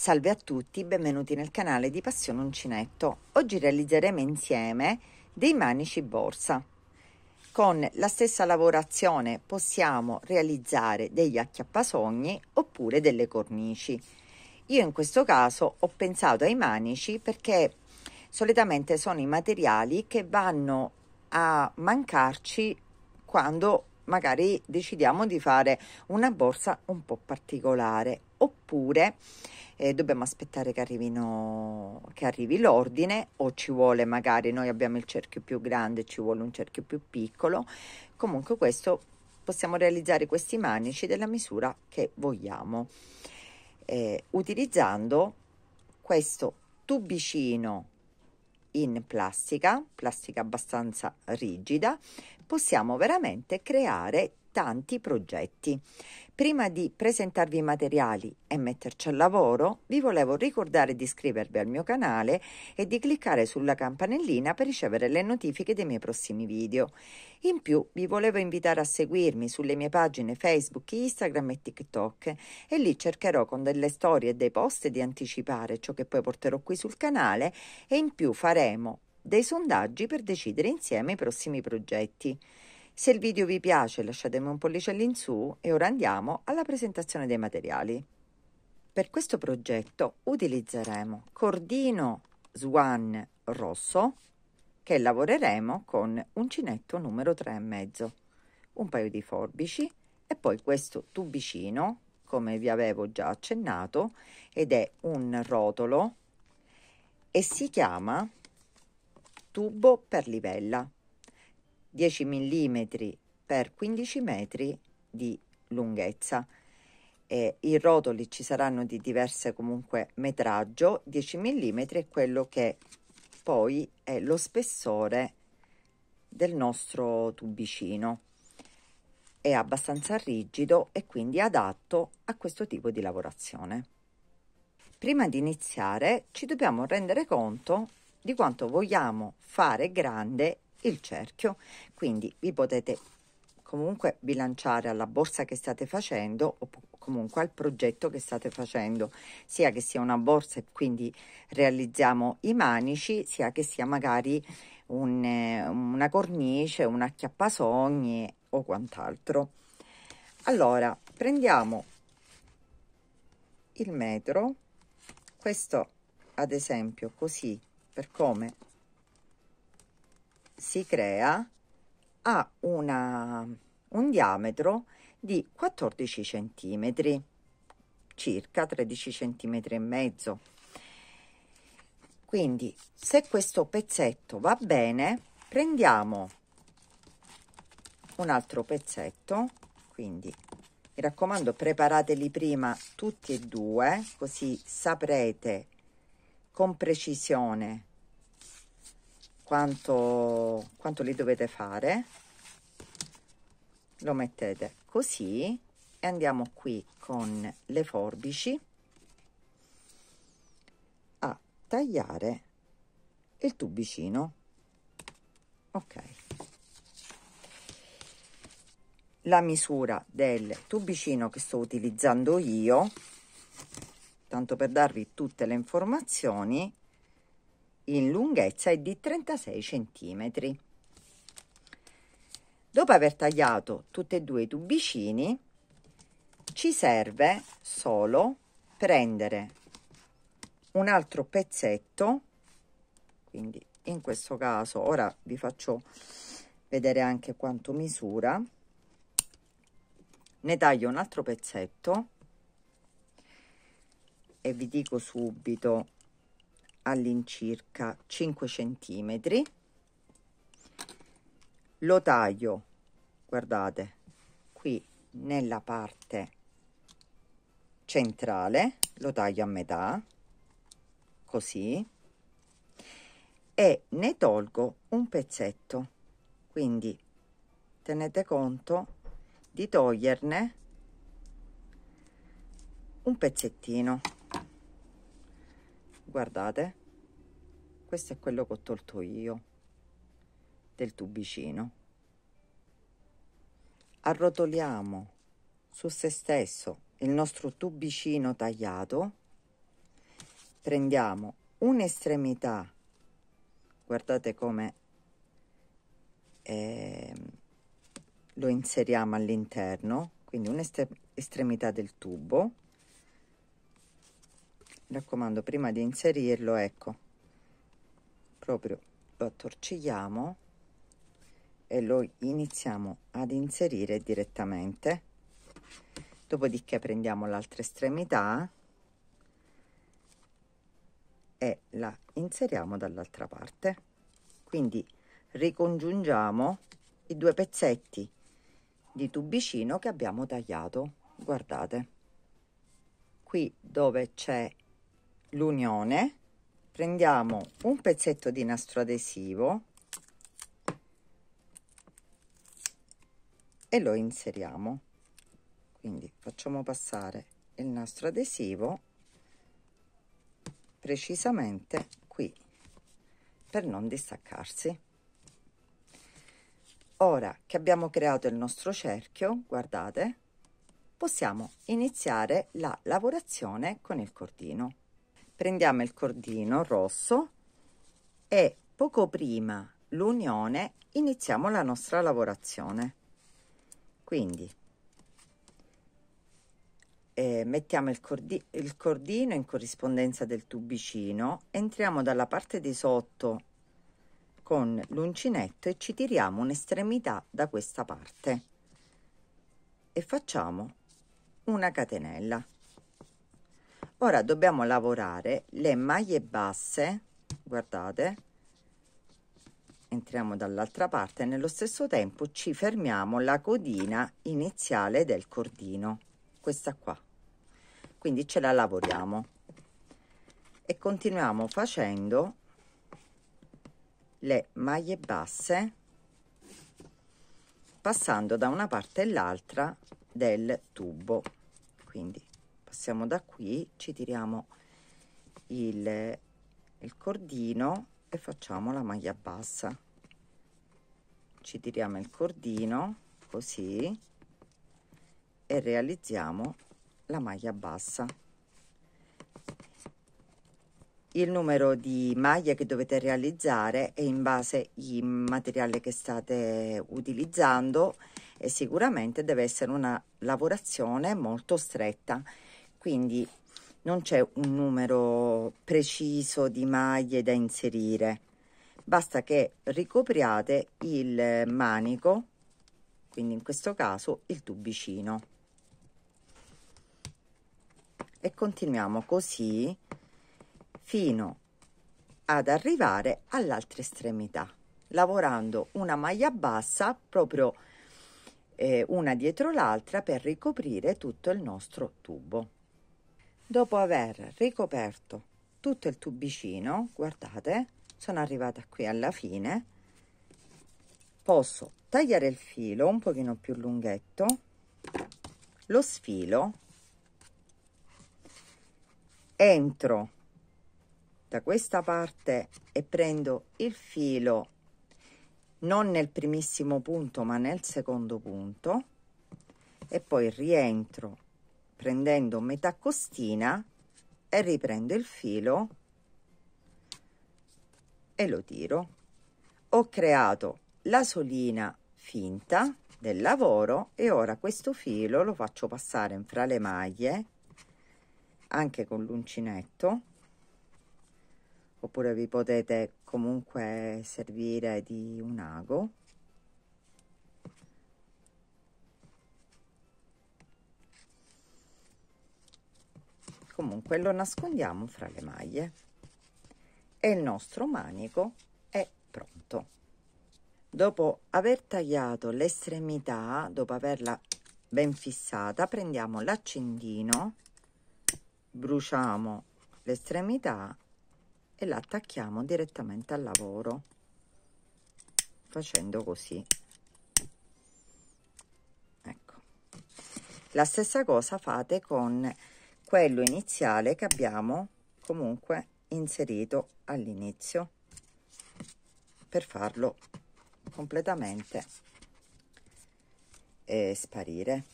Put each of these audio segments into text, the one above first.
Salve a tutti, benvenuti nel canale di Passione Uncinetto. Oggi realizzeremo insieme dei manici borsa. Con la stessa lavorazione possiamo realizzare degli acchiappasogni oppure delle cornici. Io in questo caso ho pensato ai manici perché solitamente sono i materiali che vanno a mancarci quando magari decidiamo di fare una borsa un po' particolare oppure eh, dobbiamo aspettare che, arrivino, che arrivi l'ordine o ci vuole magari noi abbiamo il cerchio più grande, ci vuole un cerchio più piccolo. Comunque questo possiamo realizzare questi manici della misura che vogliamo eh, utilizzando questo tubicino in plastica, plastica abbastanza rigida, possiamo veramente creare tanti progetti. Prima di presentarvi i materiali e metterci al lavoro, vi volevo ricordare di iscrivervi al mio canale e di cliccare sulla campanellina per ricevere le notifiche dei miei prossimi video. In più, vi volevo invitare a seguirmi sulle mie pagine Facebook, Instagram e TikTok e lì cercherò con delle storie e dei post di anticipare ciò che poi porterò qui sul canale e in più faremo dei sondaggi per decidere insieme i prossimi progetti. Se il video vi piace lasciatemi un pollice all'insù e ora andiamo alla presentazione dei materiali. Per questo progetto utilizzeremo cordino swan rosso che lavoreremo con uncinetto numero 3,5, un paio di forbici e poi questo tubicino come vi avevo già accennato ed è un rotolo e si chiama tubo per livella 10 mm per 15 metri di lunghezza. Eh, I rotoli ci saranno di diverse comunque metraggio, 10 mm è quello che poi è lo spessore del nostro tubicino. È abbastanza rigido e quindi adatto a questo tipo di lavorazione. Prima di iniziare ci dobbiamo rendere conto di quanto vogliamo fare grande il cerchio, quindi vi potete comunque bilanciare alla borsa che state facendo o comunque al progetto che state facendo, sia che sia una borsa e quindi realizziamo i manici, sia che sia magari un, una cornice, un acchiappasogni o quant'altro. Allora, prendiamo il metro, questo ad esempio così per come si crea ha una, un diametro di 14 cm, circa 13 cm e mezzo. Quindi se questo pezzetto va bene, prendiamo un altro pezzetto, quindi mi raccomando preparateli prima tutti e due, così saprete con precisione quanto, quanto li dovete fare lo mettete così e andiamo qui con le forbici a tagliare il tubicino ok la misura del tubicino che sto utilizzando io tanto per darvi tutte le informazioni in lunghezza è di 36 cm. Dopo aver tagliato tutti e due i tubicini, ci serve solo prendere un altro pezzetto, quindi in questo caso ora vi faccio vedere anche quanto misura, ne taglio un altro pezzetto e vi dico subito all'incirca 5 centimetri lo taglio guardate qui nella parte centrale lo taglio a metà così e ne tolgo un pezzetto quindi tenete conto di toglierne un pezzettino guardate questo è quello che ho tolto io del tubicino arrotoliamo su se stesso il nostro tubicino tagliato prendiamo un'estremità guardate come eh, lo inseriamo all'interno quindi un'estremità del tubo mi raccomando prima di inserirlo ecco proprio lo attorcigliamo e lo iniziamo ad inserire direttamente dopodiché prendiamo l'altra estremità e la inseriamo dall'altra parte quindi ricongiungiamo i due pezzetti di tubicino che abbiamo tagliato guardate qui dove c'è l'unione prendiamo un pezzetto di nastro adesivo e lo inseriamo quindi facciamo passare il nastro adesivo precisamente qui per non distaccarsi ora che abbiamo creato il nostro cerchio guardate possiamo iniziare la lavorazione con il cordino prendiamo il cordino rosso e poco prima l'unione iniziamo la nostra lavorazione quindi eh, mettiamo il, cordi il cordino in corrispondenza del tubicino entriamo dalla parte di sotto con l'uncinetto e ci tiriamo un'estremità da questa parte e facciamo una catenella ora dobbiamo lavorare le maglie basse guardate entriamo dall'altra parte nello stesso tempo ci fermiamo la codina iniziale del cordino questa qua quindi ce la lavoriamo e continuiamo facendo le maglie basse passando da una parte all'altra del tubo quindi passiamo da qui ci tiriamo il, il cordino e facciamo la maglia bassa ci tiriamo il cordino così e realizziamo la maglia bassa il numero di maglie che dovete realizzare è in base al materiale che state utilizzando e sicuramente deve essere una lavorazione molto stretta quindi non c'è un numero preciso di maglie da inserire basta che ricopriate il manico quindi in questo caso il tubicino e continuiamo così fino ad arrivare all'altra estremità lavorando una maglia bassa proprio eh, una dietro l'altra per ricoprire tutto il nostro tubo Dopo aver ricoperto tutto il tubicino, guardate, sono arrivata qui alla fine, posso tagliare il filo un pochino più lunghetto, lo sfilo, entro da questa parte e prendo il filo non nel primissimo punto ma nel secondo punto e poi rientro prendendo metà costina e riprendo il filo e lo tiro ho creato la solina finta del lavoro e ora questo filo lo faccio passare in fra le maglie anche con l'uncinetto oppure vi potete comunque servire di un ago comunque lo nascondiamo fra le maglie e il nostro manico è pronto dopo aver tagliato l'estremità dopo averla ben fissata prendiamo l'accendino bruciamo l'estremità e la attacchiamo direttamente al lavoro facendo così ecco la stessa cosa fate con quello iniziale che abbiamo comunque inserito all'inizio per farlo completamente eh, sparire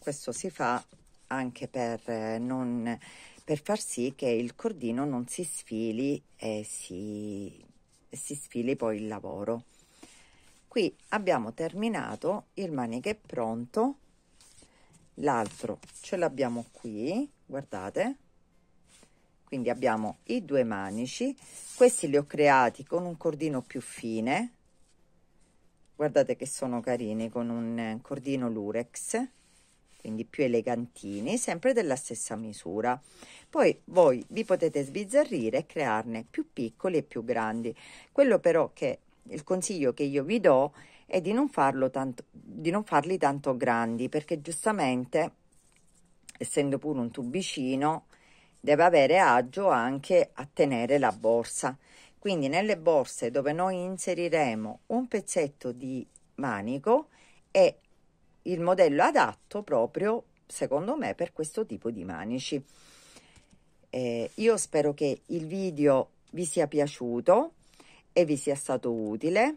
questo si fa anche per eh, non per far sì che il cordino non si sfili e si, si sfili poi il lavoro qui abbiamo terminato il maniche pronto l'altro ce l'abbiamo qui guardate quindi abbiamo i due manici questi li ho creati con un cordino più fine guardate che sono carini con un eh, cordino lurex quindi più elegantini sempre della stessa misura poi voi vi potete sbizzarrire e crearne più piccoli e più grandi quello però che il consiglio che io vi do e di non, tanto, di non farli tanto grandi perché giustamente essendo pure un tubicino deve avere agio anche a tenere la borsa quindi nelle borse dove noi inseriremo un pezzetto di manico è il modello adatto proprio secondo me per questo tipo di manici eh, io spero che il video vi sia piaciuto e vi sia stato utile